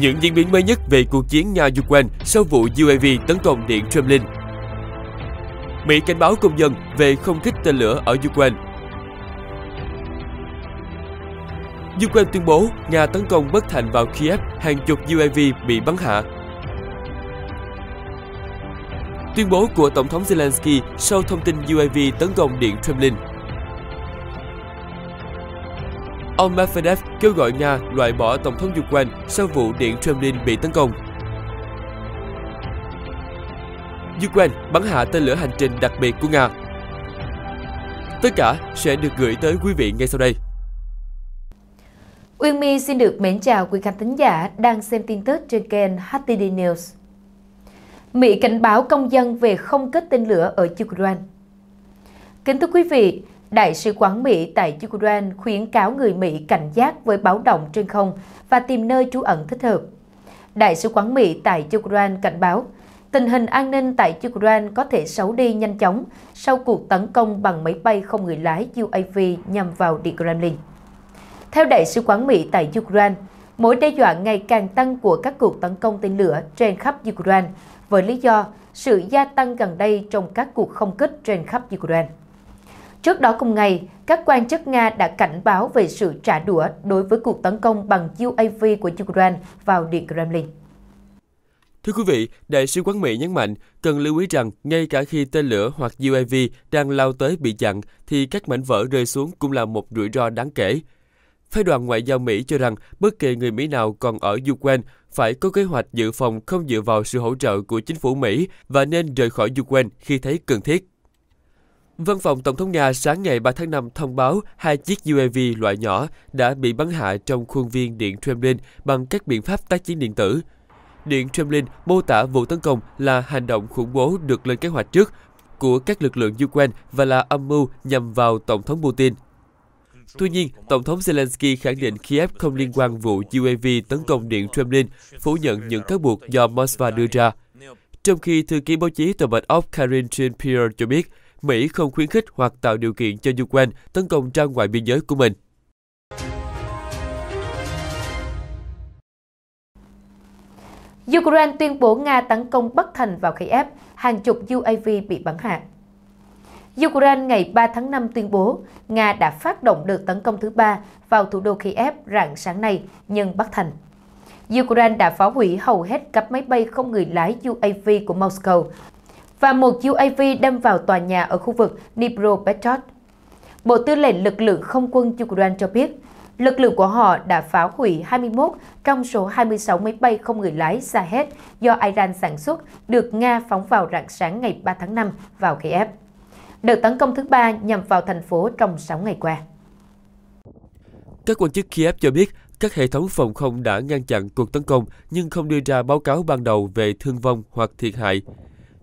Những diễn biến mới nhất về cuộc chiến Nga-Ukraine sau vụ UAV tấn công điện Kremlin. Mỹ cảnh báo công dân về không kích tên lửa ở Ukraine. Ukraine tuyên bố Nga tấn công bất thành vào Kiev, hàng chục UAV bị bắn hạ. Tuyên bố của Tổng thống Zelensky sau thông tin UAV tấn công điện Kremlin ông Medvedev kêu gọi Nga loại bỏ Tổng thống Ukraine sau vụ Điện Kremlin bị tấn công. Ukraine bắn hạ tên lửa hành trình đặc biệt của Nga. Tất cả sẽ được gửi tới quý vị ngay sau đây. Uyên My xin được mến chào quý khán thính giả đang xem tin tức trên kênh HTD News. Mỹ cảnh báo công dân về không kết tên lửa ở Ukraine. Kính thưa quý vị, Đại sứ quán Mỹ tại Ukraine khuyến cáo người Mỹ cảnh giác với báo động trên không và tìm nơi trú ẩn thích hợp. Đại sứ quán Mỹ tại Ukraine cảnh báo, tình hình an ninh tại Ukraine có thể xấu đi nhanh chóng sau cuộc tấn công bằng máy bay không người lái UAV nhằm vào Điện Kremlin. Theo Đại sứ quán Mỹ tại Ukraine, mối đe dọa ngày càng tăng của các cuộc tấn công tên lửa trên khắp Ukraine với lý do sự gia tăng gần đây trong các cuộc không kích trên khắp Ukraine. Trước đó cùng ngày, các quan chức Nga đã cảnh báo về sự trả đũa đối với cuộc tấn công bằng UAV của Ukraine vào Điện Kremlin. Thưa quý vị, đại sứ quán Mỹ nhấn mạnh cần lưu ý rằng ngay cả khi tên lửa hoặc UAV đang lao tới bị chặn thì các mảnh vỡ rơi xuống cũng là một rủi ro đáng kể. Phái đoàn ngoại giao Mỹ cho rằng bất kỳ người Mỹ nào còn ở Ukraine phải có kế hoạch dự phòng không dựa vào sự hỗ trợ của chính phủ Mỹ và nên rời khỏi Ukraine khi thấy cần thiết. Văn phòng Tổng thống Nga sáng ngày 3 tháng 5 thông báo hai chiếc UAV loại nhỏ đã bị bắn hạ trong khuôn viên Điện Kremlin bằng các biện pháp tác chiến điện tử. Điện Kremlin mô tả vụ tấn công là hành động khủng bố được lên kế hoạch trước của các lực lượng Ukraine và là âm mưu nhằm vào Tổng thống Putin. Tuy nhiên, Tổng thống Zelensky khẳng định Kiev không liên quan vụ UAV tấn công Điện Kremlin, phủ nhận những cáo buộc do Moscow đưa ra. Trong khi thư ký báo chí tờ bạch ốc Karin Jean-Pierre cho biết, Mỹ không khuyến khích hoặc tạo điều kiện cho Ukraine tấn công ra ngoài biên giới của mình. Ukraine tuyên bố Nga tấn công bất thành vào Kiev, hàng chục UAV bị bắn hạ. Ukraine ngày 3 tháng 5 tuyên bố Nga đã phát động đợt tấn công thứ ba vào thủ đô Kiev rạng sáng nay, nhưng bất thành. Ukraine đã phá hủy hầu hết các máy bay không người lái UAV của Moscow và một UAV đâm vào tòa nhà ở khu vực Dnipropetrovsk. Bộ Tư lệnh Lực lượng Không quân Ukraine cho biết, lực lượng của họ đã phá hủy 21 trong số 26 máy bay không người lái hết do Iran sản xuất được Nga phóng vào rạng sáng ngày 3 tháng 5 vào Kiev. Đợt tấn công thứ ba nhằm vào thành phố trong 6 ngày qua. Các quan chức Kiev cho biết các hệ thống phòng không đã ngăn chặn cuộc tấn công nhưng không đưa ra báo cáo ban đầu về thương vong hoặc thiệt hại.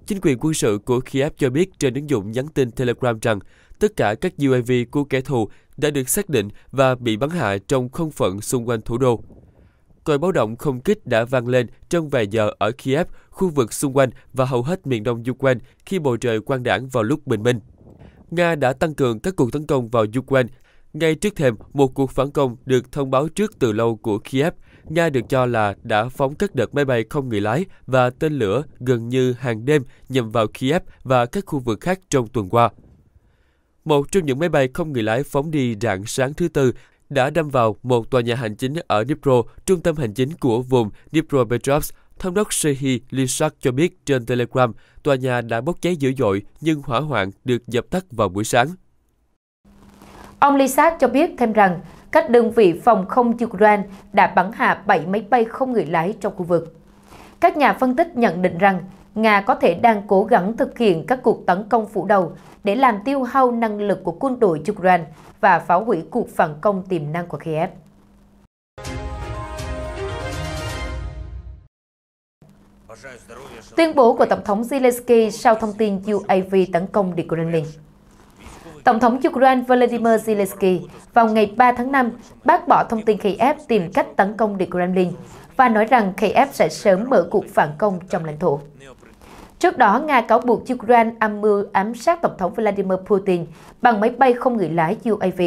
Chính quyền quân sự của Kiev cho biết trên ứng dụng nhắn tin Telegram rằng tất cả các UAV của kẻ thù đã được xác định và bị bắn hạ trong không phận xung quanh thủ đô. Còi báo động không kích đã vang lên trong vài giờ ở Kiev, khu vực xung quanh và hầu hết miền đông Ukraine khi bầu trời quang đảng vào lúc bình minh. Nga đã tăng cường các cuộc tấn công vào Ukraine ngay trước thềm một cuộc phản công được thông báo trước từ lâu của Kiev – Nga được cho là đã phóng các đợt máy bay không người lái và tên lửa gần như hàng đêm nhằm vào Kiev và các khu vực khác trong tuần qua. Một trong những máy bay không người lái phóng đi rạng sáng thứ Tư đã đâm vào một tòa nhà hành chính ở Dnipro, trung tâm hành chính của vùng Dnipropetrovsk. Thống đốc Sehi Lisak cho biết trên Telegram, tòa nhà đã bốc cháy dữ dội nhưng hỏa hoạn được dập tắt vào buổi sáng. Ông Lisak cho biết thêm rằng các đơn vị phòng không Ukraine đã bắn hạ 7 máy bay không người lái trong khu vực. Các nhà phân tích nhận định rằng Nga có thể đang cố gắng thực hiện các cuộc tấn công phủ đầu để làm tiêu hao năng lực của quân đội Ukraine và phá hủy cuộc phản công tiềm năng của Kiev. Tuyên bố của Tổng thống Zelensky sau thông tin UAV tấn công Điện Kremlin Tổng thống Ukraine Volodymyr Zelensky vào ngày 3 tháng 5 bác bỏ thông tin Kiev tìm cách tấn công Điện Kremlin và nói rằng Kiev sẽ sớm mở cuộc phản công trong lãnh thổ. Trước đó, Nga cáo buộc Ukraine âm mưu ám sát Tổng thống Vladimir Putin bằng máy bay không người lái UAV.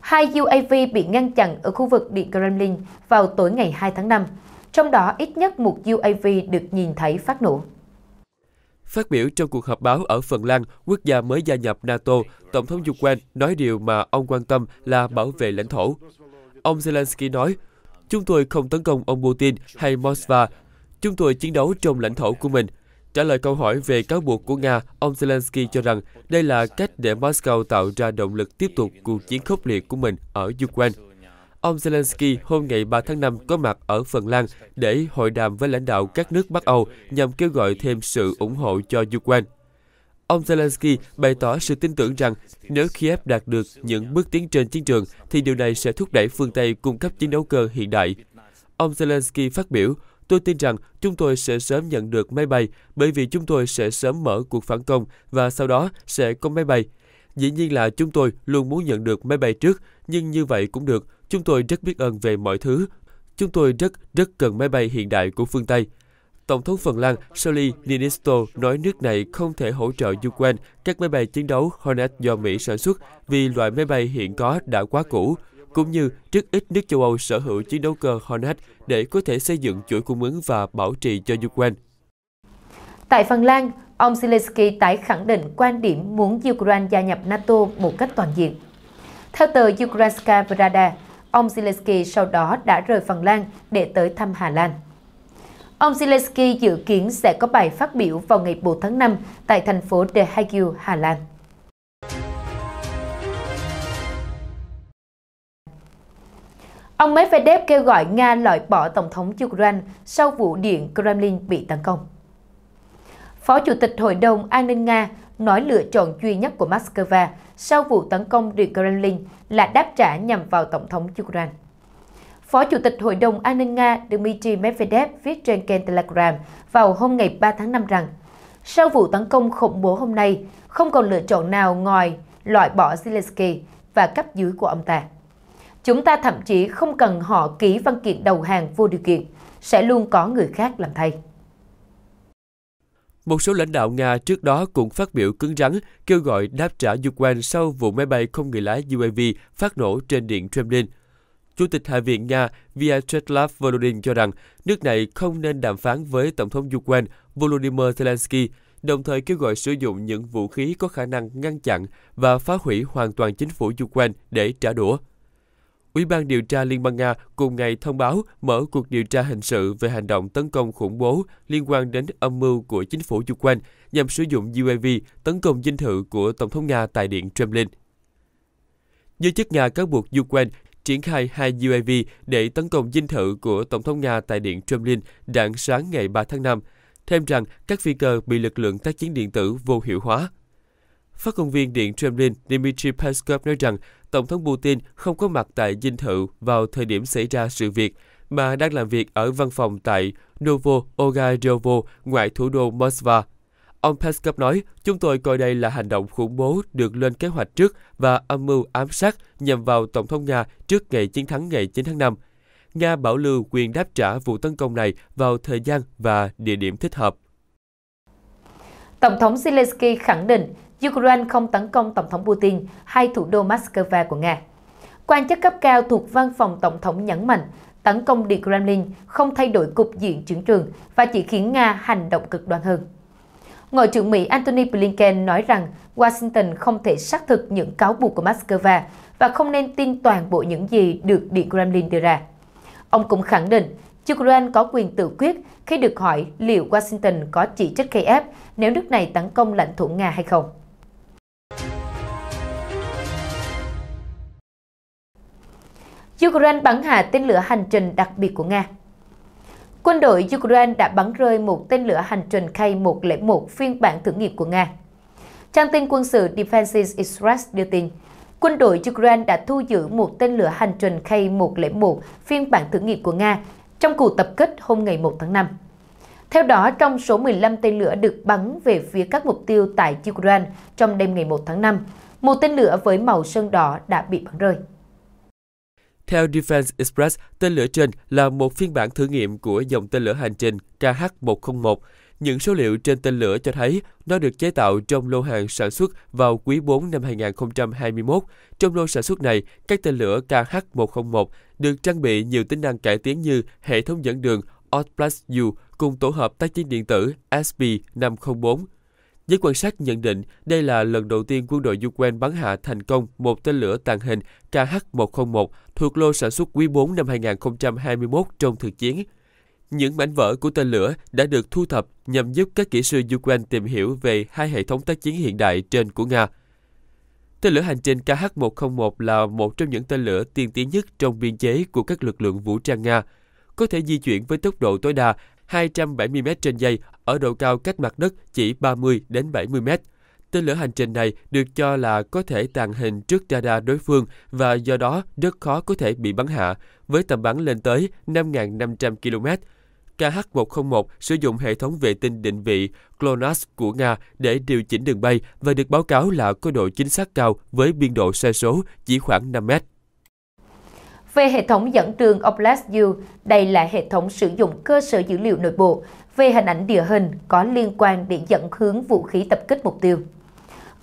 Hai UAV bị ngăn chặn ở khu vực Điện Kremlin vào tối ngày 2 tháng 5, trong đó ít nhất một UAV được nhìn thấy phát nổ. Phát biểu trong cuộc họp báo ở Phần Lan, quốc gia mới gia nhập NATO, Tổng thống Ukraine nói điều mà ông quan tâm là bảo vệ lãnh thổ. Ông Zelensky nói, Chúng tôi không tấn công ông Putin hay Moscow, chúng tôi chiến đấu trong lãnh thổ của mình. Trả lời câu hỏi về cáo buộc của Nga, ông Zelensky cho rằng đây là cách để Moscow tạo ra động lực tiếp tục cuộc chiến khốc liệt của mình ở Ukraine. Ông Zelensky hôm ngày 3 tháng 5 có mặt ở Phần Lan để hội đàm với lãnh đạo các nước Bắc Âu nhằm kêu gọi thêm sự ủng hộ cho Ukraine. Ông Zelensky bày tỏ sự tin tưởng rằng nếu Kiev đạt được những bước tiến trên chiến trường thì điều này sẽ thúc đẩy phương Tây cung cấp chiến đấu cơ hiện đại. Ông Zelensky phát biểu, Tôi tin rằng chúng tôi sẽ sớm nhận được máy bay bởi vì chúng tôi sẽ sớm mở cuộc phản công và sau đó sẽ có máy bay. Dĩ nhiên là chúng tôi luôn muốn nhận được máy bay trước, nhưng như vậy cũng được. Chúng tôi rất biết ơn về mọi thứ. Chúng tôi rất, rất cần máy bay hiện đại của phương Tây. Tổng thống Phần Lan Sauli Niinisto nói nước này không thể hỗ trợ Ukraine các máy bay chiến đấu Hornet do Mỹ sản xuất vì loại máy bay hiện có đã quá cũ, cũng như rất ít nước châu Âu sở hữu chiến đấu cơ Hornet để có thể xây dựng chuỗi cung ứng và bảo trì cho Ukraine. Tại Phần Lan, ông Zelensky tái khẳng định quan điểm muốn Ukraine gia nhập NATO một cách toàn diện. Theo tờ Ukrainska Pravda, Ông Zelensky sau đó đã rời Phần Lan để tới thăm Hà Lan. Ông Zelensky dự kiến sẽ có bài phát biểu vào ngày 4 tháng 5 tại thành phố De Hague, Hà Lan. Ông Medvedev kêu gọi Nga loại bỏ Tổng thống Ukraine sau vụ điện Kremlin bị tấn công. Phó Chủ tịch Hội đồng An ninh Nga nói lựa chọn duy nhất của Moscow sau vụ tấn công Điện Kremlin là đáp trả nhằm vào Tổng thống Ukraine. Phó Chủ tịch Hội đồng An ninh Nga Dmitry Medvedev viết trên kênh Telegram vào hôm ngày 3 tháng 5 rằng sau vụ tấn công khủng bố hôm nay, không còn lựa chọn nào ngoài loại bỏ Zelensky và cấp dưới của ông ta. Chúng ta thậm chí không cần họ ký văn kiện đầu hàng vô điều kiện, sẽ luôn có người khác làm thay. Một số lãnh đạo Nga trước đó cũng phát biểu cứng rắn kêu gọi đáp trả Ukraine sau vụ máy bay không người lái UAV phát nổ trên điện Kremlin. Chủ tịch Hạ viện Nga Vyacheslav Volodin cho rằng nước này không nên đàm phán với Tổng thống Ukraine Volodymyr Zelensky, đồng thời kêu gọi sử dụng những vũ khí có khả năng ngăn chặn và phá hủy hoàn toàn chính phủ Ukraine để trả đũa. Ủy ban điều tra Liên bang Nga cùng ngày thông báo mở cuộc điều tra hình sự về hành động tấn công khủng bố liên quan đến âm mưu của chính phủ Ukraine nhằm sử dụng UAV tấn công dinh thự của Tổng thống Nga tại Điện Kremlin. Giới chức Nga cáo buộc Ukraine triển khai hai UAV để tấn công dinh thự của Tổng thống Nga tại Điện Kremlin rạng sáng ngày 3 tháng 5, thêm rằng các phi cơ bị lực lượng tác chiến điện tử vô hiệu hóa. Phát ngôn viên Điện Kremlin Dmitry Peskov nói rằng Tổng thống Putin không có mặt tại dinh thự vào thời điểm xảy ra sự việc, mà đang làm việc ở văn phòng tại Novo-Ogaryovo, ngoại thủ đô Moskva. Ông Peskov nói, chúng tôi coi đây là hành động khủng bố được lên kế hoạch trước và âm mưu ám sát nhằm vào Tổng thống Nga trước ngày chiến thắng ngày 9 tháng 5. Nga bảo lưu quyền đáp trả vụ tấn công này vào thời gian và địa điểm thích hợp. Tổng thống Zelensky khẳng định Ukraine không tấn công Tổng thống Putin hay thủ đô Moscow của Nga. Quan chức cấp cao thuộc văn phòng Tổng thống nhấn mạnh tấn công Điện Kremlin không thay đổi cục diện chiến trường và chỉ khiến Nga hành động cực đoan hơn. Ngoại trưởng Mỹ Antony Blinken nói rằng Washington không thể xác thực những cáo buộc của Moscow và không nên tin toàn bộ những gì được Điện Kremlin đưa ra. Ông cũng khẳng định Ukraine có quyền tự quyết khi được hỏi liệu Washington có chỉ trích Kiev nếu nước này tấn công lãnh thổ Nga hay không. Ukraine bắn hạ tên lửa hành trình đặc biệt của Nga Quân đội Ukraine đã bắn rơi một tên lửa hành trình K-101 phiên bản thử nghiệm của Nga. Trang tin quân sự Defenses Express đưa tin, quân đội Ukraine đã thu giữ một tên lửa hành trình K-101 phiên bản thử nghiệm của Nga trong cuộc tập kích hôm ngày 1 tháng 5. Theo đó, trong số 15 tên lửa được bắn về phía các mục tiêu tại Ukraine trong đêm ngày 1 tháng 5, một tên lửa với màu sơn đỏ đã bị bắn rơi. Theo Defense Express, tên lửa trên là một phiên bản thử nghiệm của dòng tên lửa hành trình KH-101. Những số liệu trên tên lửa cho thấy nó được chế tạo trong lô hàng sản xuất vào quý 4 năm 2021. Trong lô sản xuất này, các tên lửa KH-101 được trang bị nhiều tính năng cải tiến như hệ thống dẫn đường Plus U cùng tổ hợp tác chiến điện tử sb 504 Giới quan sát nhận định đây là lần đầu tiên quân đội Ukraine bắn hạ thành công một tên lửa tàng hình KH-101 thuộc lô sản xuất quý 4 năm 2021 trong thực chiến. Những mảnh vỡ của tên lửa đã được thu thập nhằm giúp các kỹ sư Ukraine tìm hiểu về hai hệ thống tác chiến hiện đại trên của Nga. Tên lửa hành trình KH-101 là một trong những tên lửa tiên tiến nhất trong biên chế của các lực lượng vũ trang Nga, có thể di chuyển với tốc độ tối đa 270 m trên giây ở độ cao cách mặt đất chỉ 30 đến 70 mét. Tên lửa hành trình này được cho là có thể tàng hình trước radar đối phương và do đó rất khó có thể bị bắn hạ, với tầm bắn lên tới 5.500 km. KH-101 sử dụng hệ thống vệ tinh định vị GLONASS của Nga để điều chỉnh đường bay và được báo cáo là có độ chính xác cao với biên độ sai số chỉ khoảng 5 mét. Về hệ thống dẫn đường Oblast U, đây là hệ thống sử dụng cơ sở dữ liệu nội bộ, về hình ảnh địa hình có liên quan để dẫn hướng vũ khí tập kích mục tiêu.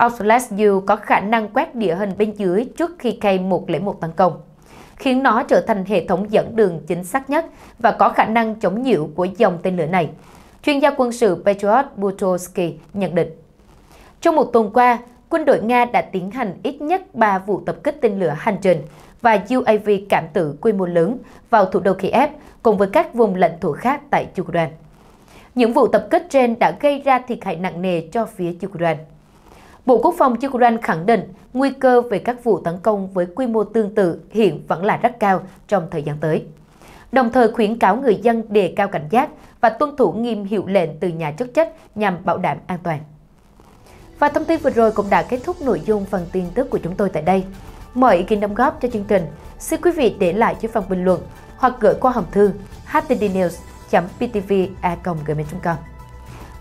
Oxless U có khả năng quét địa hình bên dưới trước khi K101 tấn công, khiến nó trở thành hệ thống dẫn đường chính xác nhất và có khả năng chống nhiễu của dòng tên lửa này, chuyên gia quân sự Petrov Butrovsky nhận định. Trong một tuần qua, quân đội Nga đã tiến hành ít nhất 3 vụ tập kích tên lửa hành trình và UAV cảm tử quy mô lớn vào thủ đô Kiev cùng với các vùng lãnh thổ khác tại Ukraine. Những vụ tập kích trên đã gây ra thiệt hại nặng nề cho phía Ukraine. Bộ Quốc phòng Ukraine khẳng định nguy cơ về các vụ tấn công với quy mô tương tự hiện vẫn là rất cao trong thời gian tới. Đồng thời khuyến cáo người dân đề cao cảnh giác và tuân thủ nghiêm hiệu lệnh từ nhà chức trách nhằm bảo đảm an toàn. Và thông tin vừa rồi cũng đã kết thúc nội dung phần tin tức của chúng tôi tại đây. Mọi ý kiến đóng góp cho chương trình, xin quý vị để lại dưới phần bình luận hoặc gửi qua hòm thư htdnews ptv com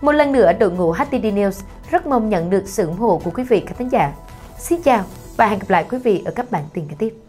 Một lần nữa, đội ngũ HTD News rất mong nhận được sự ủng hộ của quý vị khán giả. Xin chào và hẹn gặp lại quý vị ở các bản tin kế tiếp.